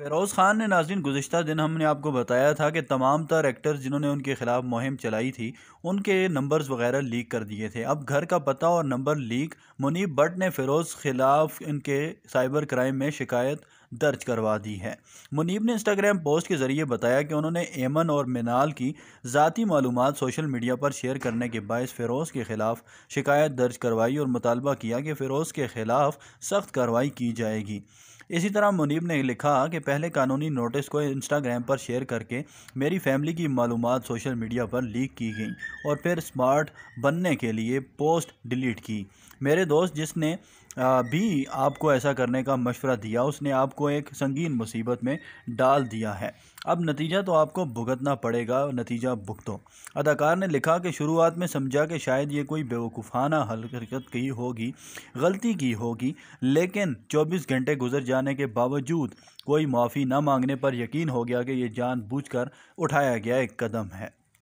फ़िरोज़ ख़ान ने नाजिन गुज्त दिन हमने आपको बताया था कि तमाम तर एक्टर्स जिन्होंने उनके ख़िलाफ़ मुहिम चलाई थी उनके नंबर्स वगैरह लीक कर दिए थे अब घर का पता और नंबर लीक मुनीब भट्ट ने फ़िरोज़ ख़िलाफ़ इनके साइबर क्राइम में शिकायत दर्ज करवा दी है मुनीब ने इंस्टाग्राम पोस्ट के ज़रिए बताया कि उन्होंने एमन और मिनाल की ज़ाती मालूम सोशल मीडिया पर शेयर करने के बायस फ़िरोज़ के ख़िलाफ़ शिकायत दर्ज करवाई और मुतालबा किया कि फ़िरोज़ के ख़िलाफ़ सख्त कार्रवाई की जाएगी इसी तरह मुनीब ने लिखा कि पहले कानूनी नोटिस को इंस्टाग्राम पर शेयर करके मेरी फैमिली की मालूम सोशल मीडिया पर लीक की गई और फिर स्मार्ट बनने के लिए पोस्ट डिलीट की मेरे दोस्त जिसने भी आपको ऐसा करने का मशवरा दिया उसने आपको एक संगीन मुसीबत में डाल दिया है अब नतीजा तो आपको भुगतना पड़ेगा नतीजा भुगतो अदाकार ने लिखा कि शुरुआत में समझा कि शायद ये कोई बेवकूफ़ाना हरकत की होगी गलती की होगी लेकिन 24 घंटे गुजर जाने के बावजूद कोई माफ़ी न मांगने पर यकीन हो गया कि ये जानबूझकर उठाया गया एक कदम है